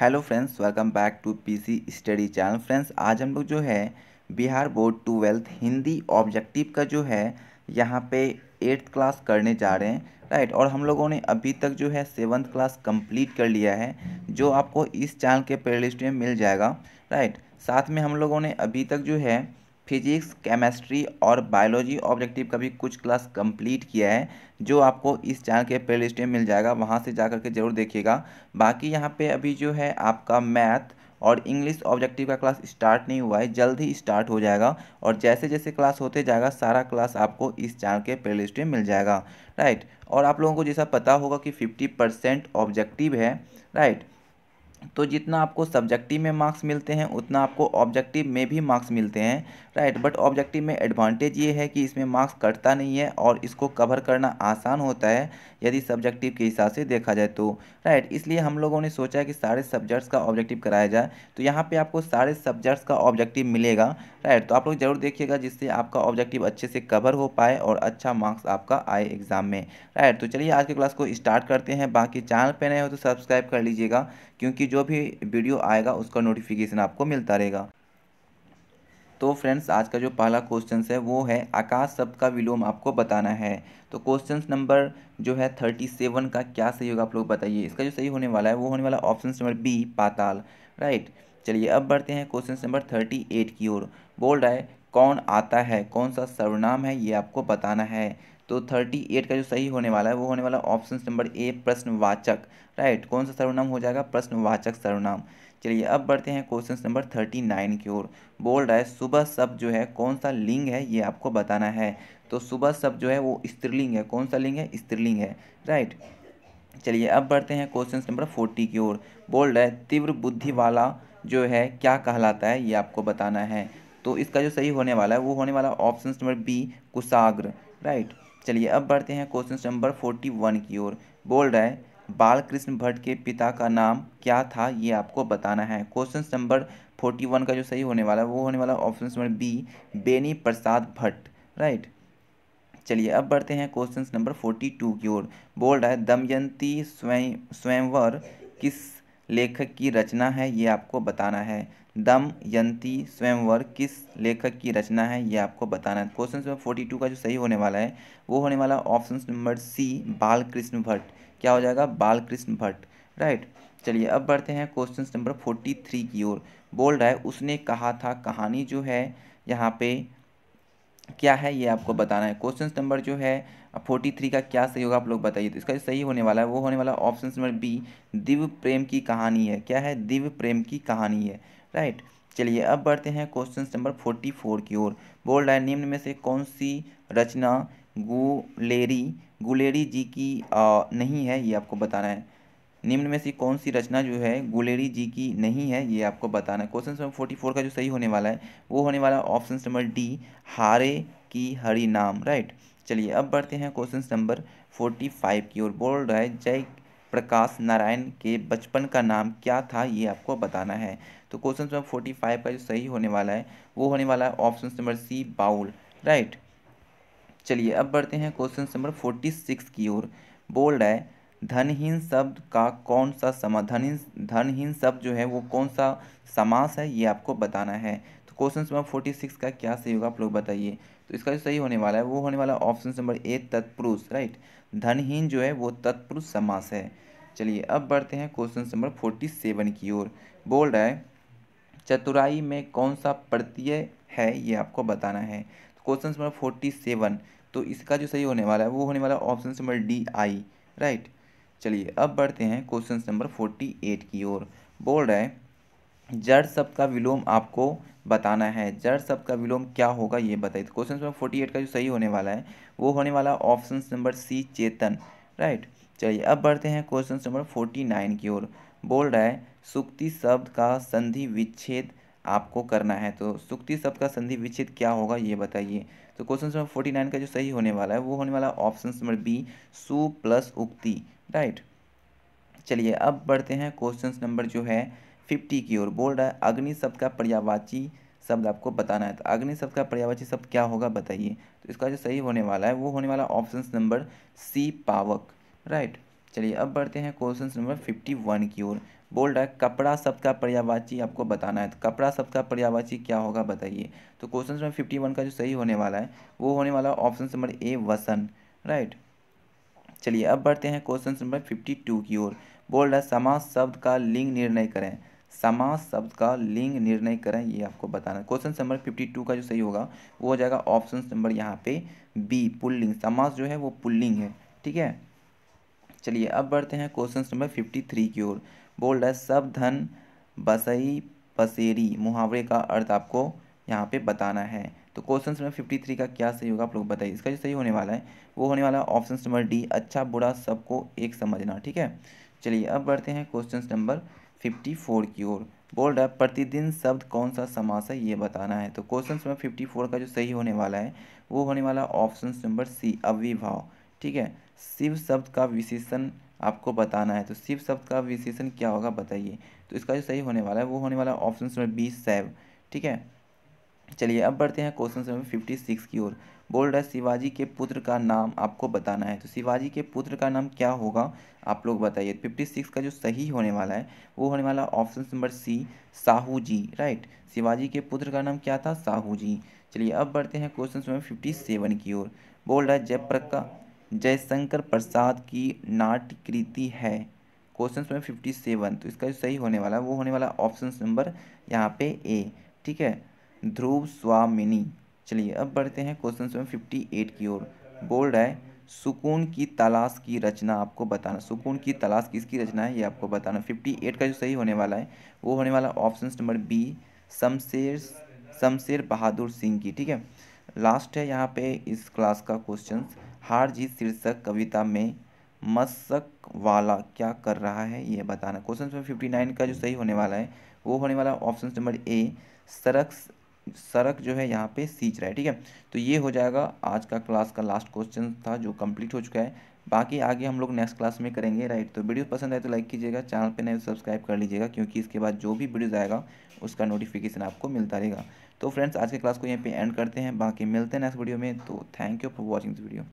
hello friends welcome back to PC study channel friends आज हम लोग जो है Bihar board twelfth Hindi objective का जो है यहाँ पे एट्थ क्लास करने जा रहे हैं राइट और हम लोगों ने अभी तक जो है सेवन्थ क्लास कंप्लीट कर लिया है जो आपको इस चैनल के प्ले में मिल जाएगा राइट साथ में हम लोगों ने अभी तक जो है फिजिक्स केमेस्ट्री और बायोलॉजी ऑब्जेक्टिव का भी कुछ क्लास कंप्लीट किया है जो आपको इस चैनल के प्ले लिस्ट में मिल जाएगा वहाँ से जा करके ज़रूर देखिएगा बाकी यहाँ पे अभी जो है आपका मैथ और इंग्लिश ऑब्जेक्टिव का क्लास स्टार्ट नहीं हुआ है जल्द ही स्टार्ट हो जाएगा और जैसे जैसे क्लास होते जाएगा सारा क्लास आपको इस चैनल के प्लेलिस्ट में मिल जाएगा राइट और आप लोगों को जैसा पता होगा कि फिफ्टी परसेंट ऑब्जेक्टिव है राइट तो जितना आपको सब्जेक्टिव में मार्क्स मिलते हैं उतना आपको ऑब्जेक्टिव में भी मार्क्स मिलते हैं राइट बट ऑब्जेक्टिव में एडवांटेज ये है कि इसमें मार्क्स कटता नहीं है और इसको कवर करना आसान होता है यदि सब्जेक्टिव के हिसाब से देखा जाए तो राइट इसलिए हम लोगों ने सोचा कि सारे सब्जेक्ट्स का ऑब्जेक्टिव कराया जाए तो यहाँ पे आपको सारे सब्जेक्ट्स का ऑब्जेक्टिव मिलेगा राइट तो आप लोग जरूर देखिएगा जिससे आपका ऑब्जेक्टिव अच्छे से कवर हो पाए और अच्छा मार्क्स आपका आए एग्ज़ाम में राइट तो चलिए आज के क्लास को स्टार्ट करते हैं बाकी चैनल पर नए हो तो सब्सक्राइब कर लीजिएगा क्योंकि जो भी वीडियो आएगा उसका नोटिफिकेशन आपको मिलता रहेगा तो फ्रेंड्स आज का जो पहला क्वेश्चन है वो है आकाश शब्द का विलोम आपको बताना है तो क्वेश्चन नंबर जो है थर्टी सेवन का क्या सही होगा आप लोग बताइए इसका जो सही होने वाला है वो होने वाला ऑप्शन नंबर बी पाताल राइट चलिए अब बढ़ते हैं क्वेश्चन नंबर थर्टी एट की ओर बोल रहा है कौन आता है कौन सा सर्वनाम है ये आपको बताना है तो थर्टी एट का जो सही होने वाला है वो होने वाला ऑप्शन नंबर ए प्रश्नवाचक राइट कौन सा सर्वनाम हो जाएगा प्रश्नवाचक सर्वनाम चलिए अब बढ़ते हैं क्वेश्चन नंबर थर्टी नाइन की ओर बोल रहा है सुबह शब्द जो है कौन सा लिंग है ये आपको बताना है तो सुबह सब जो है वो स्त्रीलिंग है कौन सा लिंग है स्त्रीलिंग है राइट चलिए अब बढ़ते हैं क्वेश्चन नंबर फोर्टी की ओर बोल रहा है तीव्र बुद्धि वाला जो है क्या कहलाता है ये आपको बताना है तो इसका जो सही होने वाला है वो होने वाला ऑप्शन नंबर बी कुशाग्र राइट चलिए अब बढ़ते हैं क्वेश्चन नंबर फोर्टी वन की ओर बोल रहा है बालकृष्ण भट्ट के पिता का नाम क्या था ये आपको बताना है क्वेश्चन नंबर फोर्टी वन का जो सही होने वाला है वो होने वाला option number B Beni Prasad Bhatt right चलिए अब बढ़ते हैं क्वेश्चन नंबर फोर्टी टू की ओर बोल रहा है दमयंती स्वयं स्वयंवर किस लेखक की रचना है ये आपको बताना है दमयंती स्वयंवर किस लेखक की रचना है ये आपको बताना है क्वेश्चन नंबर फोर्टी टू का जो सही होने वाला है वो होने वाला option number C Balkrishna Bhatt क्या हो जाएगा बालकृष्ण भट्ट राइट चलिए अब बढ़ते हैं क्वेश्चन नंबर फोर्टी थ्री की ओर बोल रहा है उसने कहा था कहानी जो है यहाँ पे क्या है ये आपको बताना है क्वेश्चन नंबर जो है फोर्टी थ्री का क्या सही होगा आप लोग बताइए तो इसका जो सही होने वाला है वो होने वाला ऑप्शन नंबर बी दिव्य प्रेम की कहानी है क्या है दिव्य प्रेम की कहानी है राइट चलिए अब बढ़ते हैं क्वेश्चन नंबर फोर्टी फोर की ओर बोल रहा है निम्न में से कौन सी रचना गुलेरी गुलेरी जी की आ, नहीं है ये आपको बताना है निम्न में से कौन सी रचना जो है गुलेरी जी की नहीं है ये आपको बताना है क्वेश्चन नंबर फोर्टी फोर का जो सही होने वाला है वो होने वाला है ऑप्शन नंबर डी हारे की हरि नाम राइट चलिए अब बढ़ते हैं क्वेश्चन नंबर फोर्टी फाइव की ओर बोल रहा है जय प्रकाश नारायण के बचपन का नाम क्या था ये आपको बताना है तो क्वेश्चन नंबर फोर्टी फाइव का जो सही होने वाला है वो होने वाला है ऑप्शन नंबर सी बाउल राइट चलिए अब बढ़ते हैं क्वेश्चन नंबर फोर्टी सिक्स की ओर बोल रहा है धनहीन शब्द का कौन सा समा धनहीन धनहीन शब्द जो है वो कौन सा समास है ये आपको बताना है तो क्वेश्चन नंबर फोर्टी सिक्स का क्या सही होगा आप लोग बताइए तो इसका जो सही होने वाला है वो होने वाला ऑप्शन नंबर ए तत्पुरुष राइट धनहीन जो है वो तत्पुरुष समास है चलिए अब बढ़ते हैं क्वेश्चन नंबर फोर्टी सेवन की ओर बोल रहा है चतुराई में कौन सा प्रत्यय है ये आपको बताना है तो क्वेश्चन नंबर फोर्टी सेवन तो इसका जो सही होने वाला है वो होने वाला ऑप्शन नंबर डी आई राइट चलिए अब बढ़ते हैं क्वेश्चन नंबर फोर्टी एट की ओर बोल रहा है जड़ शब्द का विलोम आपको बताना है जड़ शब्द का विलोम क्या होगा ये बताइए क्वेश्चन नंबर फोर्टी एट का जो सही होने वाला है वो होने वाला option number C Chetan right चलिए अब बढ़ते हैं क्वेश्चन नंबर फोर्टी नाइन की ओर बोल रहा है सुक्ति शब्द का संधि विच्छेद आपको करना है तो सुक्ति शब्द का संधि विच्छेद क्या होगा ये बताइए तो क्वेश्चन नंबर फोर्टी नाइन का जो सही होने वाला है वो होने वाला ऑप्शन नंबर बी सु प्लस उक्ति राइट चलिए अब बढ़ते हैं क्वेश्चन नंबर जो है फिफ्टी की ओर बोल रहा है अग्नि शब्द का पर्यावाची शब्द आपको बताना है तो अग्नि शब्द का पर्यावाची शब्द क्या होगा बताइए तो इसका जो सही होने वाला है वो होने वाला ऑप्शन नंबर सी पावक राइट चलिए अब बढ़ते हैं क्वेश्चन नंबर फिफ्टी वन की ओर बोल रहा है कपड़ा शब्द का पर्यावाची आपको बताना है तो कपड़ा शब्द का पर्यावाची क्या होगा बताइए तो क्वेश्चन नंबर फिफ्टी वन का जो सही होने वाला है वो होने वाला है ऑप्शन नंबर ए वसन राइट चलिए अब बढ़ते हैं क्वेश्चन नंबर फिफ्टी टू की ओर बोल रहा है समाज शब्द का लिंग निर्णय करें समाज शब्द का लिंग निर्णय करें ये आपको बताना है क्वेश्चन नंबर फिफ्टी टू का जो सही होगा वो हो जाएगा ऑप्शन नंबर यहाँ पे बी पुल्लिंग समाज जो है वो पुल्लिंग है ठीक है चलिए अब बढ़ते हैं क्वेश्चन नंबर फिफ्टी थ्री की ओर बोल रहा है सब धन बसई पसेरी मुहावरे का अर्थ आपको यहाँ पे बताना है तो क्वेश्चन नंबर फिफ्टी थ्री का क्या सही होगा आप लोग बताइए इसका जो सही होने वाला है वो होने वाला है ऑप्शन नंबर डी अच्छा बुरा सबको एक समझना ठीक है चलिए अब बढ़ते हैं क्वेश्चन नंबर फिफ्टी फोर की ओर बोल रहा है प्रतिदिन शब्द कौन सा समास है ये बताना है तो क्वेश्चन नंबर फिफ्टी फोर का जो सही होने वाला है वो होने वाला ऑप्शन नंबर सी अविभाव ठीक है शिव शब्द का विशेषण आपको बताना है तो शिव शब्द का विशेषण क्या होगा बताइए तो इसका जो सही होने वाला है वो होने वाला है ऑप्शन नंबर बी सैव ठीक है चलिए अब बढ़ते हैं क्वेश्चन नंबर फिफ्टी सिक्स की ओर बोल रहा है शिवाजी के पुत्र का नाम आपको बताना है तो शिवाजी के पुत्र का नाम क्या होगा आप लोग बताइए फिफ्टी तो सिक्स का जो सही होने वाला है वो होने वाला option number C Sahu ji right Shivaji के पुत्र का नाम क्या था साहू जी चलिए अब बढ़ते हैं क्वेश्चन नंबर फिफ्टी सेवन की ओर बोल रहा है जयप्रका जयशंकर प्रसाद की नाटकृति है क्वेश्चन नंबर फिफ्टी सेवन तो इसका जो सही होने वाला है वो होने वाला ऑप्शन नंबर यहाँ पे ए ठीक है ध्रुव स्वामिनी चलिए अब बढ़ते हैं क्वेश्चन नंबर फिफ्टी एट की ओर बोल रहा है सुकून की तलाश की रचना आपको बताना सुकून की तलाश किसकी रचना है ये आपको बताना फिफ्टी एट का जो सही होने वाला है वो होने वाला option number B Shamsher Shamsher Bahadur Singh की ठीक है लास्ट है यहाँ पे इस क्लास का क्वेश्चन हार जीत शीर्षक कविता में मस्क वाला क्या कर रहा है ये बताना क्वेश्चन नंबर फिफ्टी नाइन का जो सही होने वाला है वो होने वाला ऑप्शन नंबर ए सड़क सड़क जो है यहाँ पे सींच रहा है ठीक है तो ये हो जाएगा आज का क्लास का लास्ट क्वेश्चन था जो कंप्लीट हो चुका है बाकी आगे हम लोग नेक्स्ट क्लास में करेंगे राइट तो वीडियो पसंद आए तो लाइक कीजिएगा चैनल पर नए सब्सक्राइब तो कर लीजिएगा क्योंकि इसके बाद जो भी वीडियोज़ आएगा उसका नोटिफिकेशन आपको मिलता रहेगा तो फ्रेंड्स आज के क्लास को यहीं पे एंड करते हैं बाकी मिलते हैं नेक्स्ट वीडियो में तो thank you for watching this video